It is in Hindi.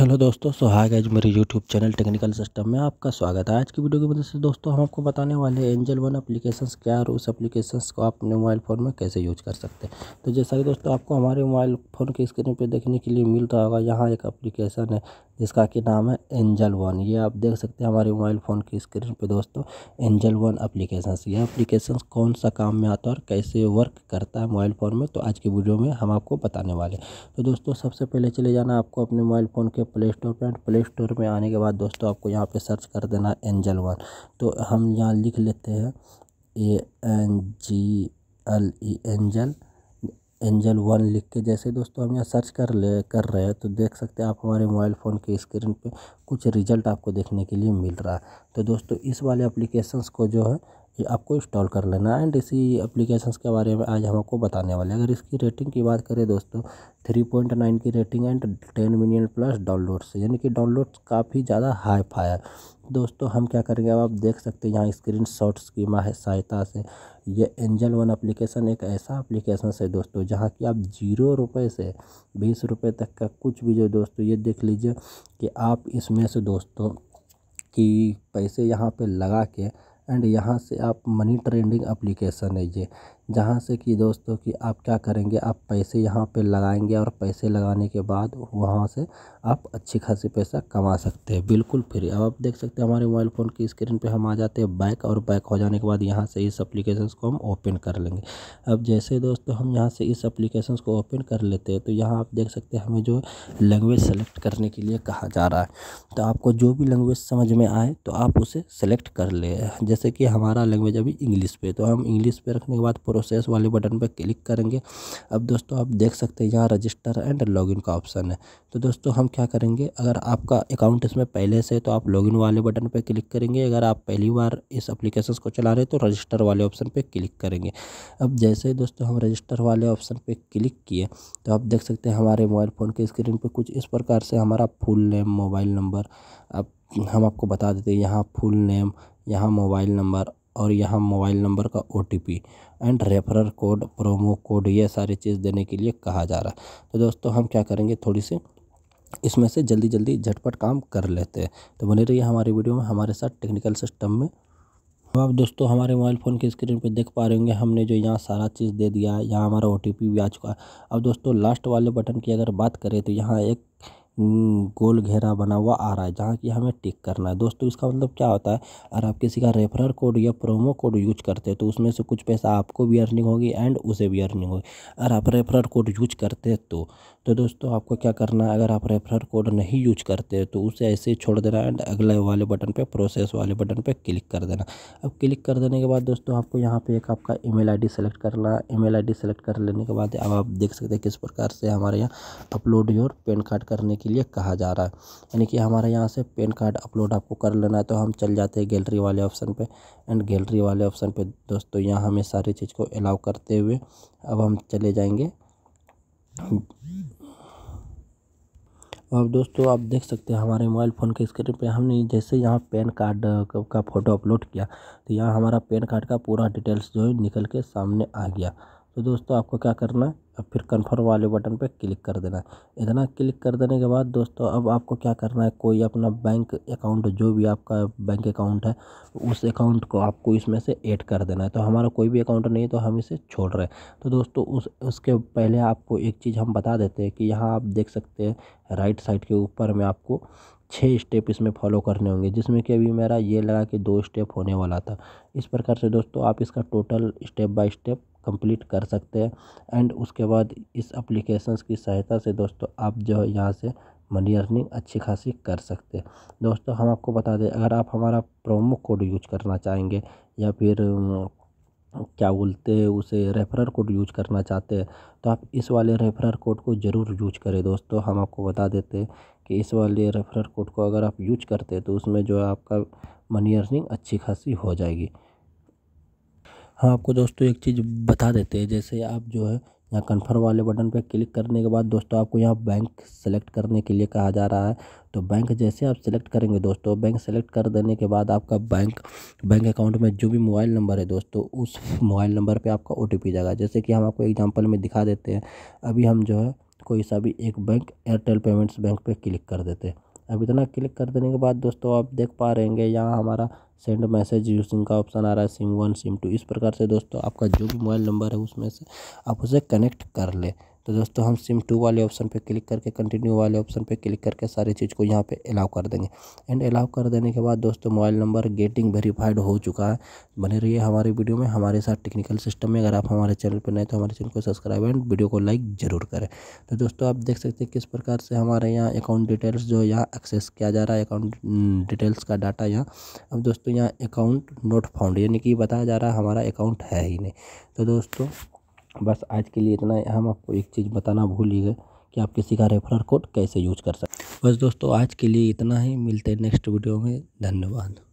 हेलो दोस्तों सुहाग आज मेरे यूट्यूब चैनल टेक्निकल सिस्टम में आपका स्वागत है आज की वीडियो की मदद से दोस्तों हम आपको बताने वाले हैं एंजल वन अप्लीकेशंस क्या और उस एप्लीकेशंस को आप अपने मोबाइल फ़ोन में कैसे यूज कर सकते हैं तो जैसा कि दोस्तों आपको हमारे मोबाइल फ़ोन की स्क्रीन पर देखने के लिए मिल रहा होगा यहाँ एक अप्लीकेशन है जिसका कि नाम है एंजल वन ये आप देख सकते हैं हमारे मोबाइल फ़ोन की स्क्रीन पर दोस्तों एंजल वन अप्लीकेशंस ये अप्लीकेशन कौन सा काम में आता है और कैसे वर्क करता है मोबाइल फ़ोन में तो आज की वीडियो में हम आपको बताने वाले हैं तो दोस्तों सबसे पहले चले जाना आपको अपने मोबाइल फ़ोन के प्ले स्टोर पर एंड प्ले स्टोर में आने के बाद दोस्तों आपको यहाँ पे सर्च कर देना एंजल वन तो हम यहाँ लिख लेते हैं A N G L E Angel Angel One लिख के जैसे दोस्तों हम यहाँ सर्च कर ले कर रहे हैं तो देख सकते हैं आप हमारे मोबाइल फ़ोन के स्क्रीन पे कुछ रिजल्ट आपको देखने के लिए मिल रहा है तो दोस्तों इस वाले एप्लीकेशंस को जो है ये आपको इंस्टॉल कर लेना एंड इसी एप्लीकेशंस के बारे में आज हम आपको बताने वाले हैं अगर इसकी रेटिंग की बात करें दोस्तों थ्री पॉइंट नाइन की rating and ten million plus downloads यानी कि डाउनलोड्स काफ़ी ज़्यादा हाई फायर दोस्तों हम क्या करेंगे अब आप देख सकते हैं यहाँ स्क्रीन शॉट्स की सहायता से ये एंजल वन अप्लीकेशन एक ऐसा अप्लीकेशन है दोस्तों जहाँ कि आप जीरो रुपये से बीस रुपये तक का कुछ भी जो दोस्तों ये देख लीजिए कि आप इसमें से दोस्तों कि पैसे यहाँ पे लगा के एंड यहाँ से आप मनी ट्रेंडिंग एप्लीकेशन है ये जहाँ से कि दोस्तों कि आप क्या करेंगे आप पैसे यहाँ पे लगाएंगे और पैसे लगाने के बाद वहाँ से आप अच्छी खासी पैसा कमा सकते हैं बिल्कुल फ्री अब आप देख सकते हैं हमारे मोबाइल फ़ोन की स्क्रीन पे हम आ जाते हैं बैक और बैक हो जाने के बाद यहाँ से इस अप्लीकेशन को हम ओपन कर लेंगे अब जैसे दोस्तों हम यहाँ से इस अप्लीकेशन को ओपन कर लेते हैं तो यहाँ आप देख सकते हैं हमें जो लैंग्वेज सेलेक्ट करने के लिए कहा जा रहा है तो आपको जो भी लैंग्वेज समझ में आए तो आप उसे सेलेक्ट कर ले जैसे कि हमारा लैंग्वेज अभी इंग्लिश पे तो हम इंग्लिश पे रखने के बाद प्रोसेस वाले बटन पर क्लिक करेंगे अब दोस्तों आप देख सकते हैं यहाँ रजिस्टर एंड लॉगिन का ऑप्शन है तो दोस्तों हम क्या करेंगे अगर आपका अकाउंट इसमें पहले से तो आप लॉगिन वाले बटन पर क्लिक करेंगे अगर आप पहली बार इस अप्लीकेशन को चला रहे हैं तो रजिस्टर वाले ऑप्शन पर क्लिक करेंगे अब जैसे ही दोस्तों हम रजिस्टर वाले ऑप्शन पर क्लिक किए तो आप देख सकते हैं हमारे मोबाइल फ़ोन के स्क्रीन पर कुछ इस प्रकार से हमारा फुल नेम मोबाइल नंबर अब हम आपको बता देते हैं यहाँ फुल नेम यहाँ मोबाइल नंबर और यहाँ मोबाइल नंबर का ओ and referral code promo code ये सारी चीज़ देने के लिए कहा जा रहा है तो दोस्तों हम क्या करेंगे थोड़ी सी इसमें से जल्दी जल्दी झटपट काम कर लेते हैं तो बने रहिए हमारी वीडियो में हमारे साथ टेक्निकल सिस्टम में अब आप दोस्तों हमारे मोबाइल फ़ोन की स्क्रीन पे देख पा रहे होंगे हमने जो यहाँ सारा चीज़ दे दिया है यहाँ हमारा ओ भी आ चुका है अब दोस्तों लास्ट वाले बटन की अगर बात करें तो यहाँ एक गोल घेरा बना हुआ आ रहा है जहाँ कि हमें टिक करना है दोस्तों इसका मतलब क्या होता है अगर आप किसी का रेफरल कोड या प्रोमो कोड यूज करते हैं तो उसमें से कुछ पैसा आपको भी अर्निंग होगी एंड उसे भी अर्निंग होगी अगर आप रेफरल कोड यूज करते तो तो दोस्तों आपको क्या करना है अगर आप रेफरल कोड नहीं यूज करते तो उसे ऐसे ही छोड़ देना एंड अगले वाले बटन पर प्रोसेस वाले बटन पर क्लिक कर देना अब क्लिक कर देने के बाद दोस्तों आपको यहाँ पर एक आपका आई डी सेलेक्ट करना है आई डी सेलेक्ट कर लेने के बाद अब आप देख सकते हैं किस प्रकार से हमारे यहाँ अपलोड योर पेन कार्ड करने के लिए कहा जा रहा है यानी कि हमारे यहाँ से पेन कार्ड अपलोड आपको कर लेना है तो हम चल जाते हैं गैलरी वाले ऑप्शन पे एंड गैलरी वाले ऑप्शन पे दोस्तों यहाँ हमें सारी चीज़ को अलाउ करते हुए अब हम चले जाएंगे अब दोस्तों आप देख सकते हैं हमारे मोबाइल फ़ोन के स्क्रीन पे हमने जैसे यहाँ पेन कार्ड का फ़ोटो अपलोड किया तो यहाँ हमारा पेन कार्ड का पूरा डिटेल्स जो है निकल के सामने आ गया तो दोस्तों आपको क्या करना है अब फिर कंफर्म वाले बटन पे क्लिक कर देना है इतना क्लिक कर देने के बाद दोस्तों अब आपको क्या करना है कोई अपना बैंक अकाउंट जो भी आपका बैंक अकाउंट है उस अकाउंट को आपको इसमें से ऐड कर देना है तो हमारा कोई भी अकाउंट नहीं है तो हम इसे छोड़ रहे हैं तो दोस्तों उस उसके पहले आपको एक चीज़ हम बता देते हैं कि यहाँ आप देख सकते हैं राइट साइड के ऊपर में आपको छः स्टेप इसमें फॉलो करने होंगे जिसमें कि अभी मेरा ये लगा कि दो स्टेप होने वाला था इस प्रकार से दोस्तों आप इसका total step by step complete कर सकते हैं एंड उसके बाद इस अप्लीकेशन की सहायता से दोस्तों आप जो है यहाँ से मनी अर्निंग अच्छी खासी कर सकते हैं दोस्तों हम आपको बता दें अगर आप हमारा प्रोमो कोड यूज करना चाहेंगे या फिर क्या बोलते हैं उसे रेफरर कोड यूज करना चाहते हैं तो आप इस वाले रेफरर कोड को ज़रूर यूज करें दोस्तों हम आपको बता देते हैं कि इस वाले रेफरर कोड को अगर आप यूज करते हैं तो उसमें जो है आपका मनी अर्निंग अच्छी खासी हो जाएगी हाँ आपको दोस्तों एक चीज़ बता देते हैं जैसे आप जो है यहाँ कन्फर्म वाले बटन पर क्लिक करने के बाद दोस्तों आपको यहाँ बैंक सेलेक्ट करने के लिए कहा जा रहा है तो बैंक जैसे आप सेलेक्ट करेंगे दोस्तों बैंक सेलेक्ट कर देने के बाद आपका बैंक बैंक अकाउंट में जो भी मोबाइल नंबर है दोस्तों उस मोबाइल नंबर पे आपका ओ टी जाएगा जैसे कि हम आपको एग्जाम्पल में दिखा देते हैं अभी हम जो है कोई सा भी एक बैंक एयरटेल पेमेंट्स बैंक पर पे क्लिक कर देते हैं अब इतना क्लिक कर देने के बाद दोस्तों आप देख पा रहेंगे यहाँ हमारा सेंड मैसेज यूजिंग का ऑप्शन आ रहा है सिम वन सिम टू इस प्रकार से दोस्तों आपका जो भी मोबाइल नंबर है उसमें से आप उसे कनेक्ट कर ले तो दोस्तों हम सिम टू वाले ऑप्शन पे क्लिक करके कंटिन्यू वाले ऑप्शन पे क्लिक करके सारी चीज़ को यहाँ पे अलाउ कर देंगे एंड अलाउ कर देने के बाद दोस्तों मोबाइल नंबर गेटिंग वेरीफाइड हो चुका है बने रहिए हमारी वीडियो में हमारे साथ टेक्निकल सिस्टम में अगर आप हमारे चैनल पर नए तो हमारे चैनल को सब्सक्राइब एंड वीडियो को लाइक ज़रूर करें तो दोस्तों आप देख सकते हैं किस प्रकार से हमारे यहाँ अकाउंट डिटेल्स जो यहाँ एक्सेस किया जा रहा है अकाउंट डिटेल्स हम्म, का डाटा यहाँ अब दोस्तों यहाँ अकाउंट नोट फाउंड यानी कि बताया जा रहा है हमारा अकाउंट है ही नहीं तो दोस्तों बस आज के लिए इतना हम आपको एक चीज़ बताना भूल ही गए कि आप किसी का रेफरल कोड कैसे यूज कर सकते बस दोस्तों आज के लिए इतना ही मिलते हैं नेक्स्ट वीडियो में धन्यवाद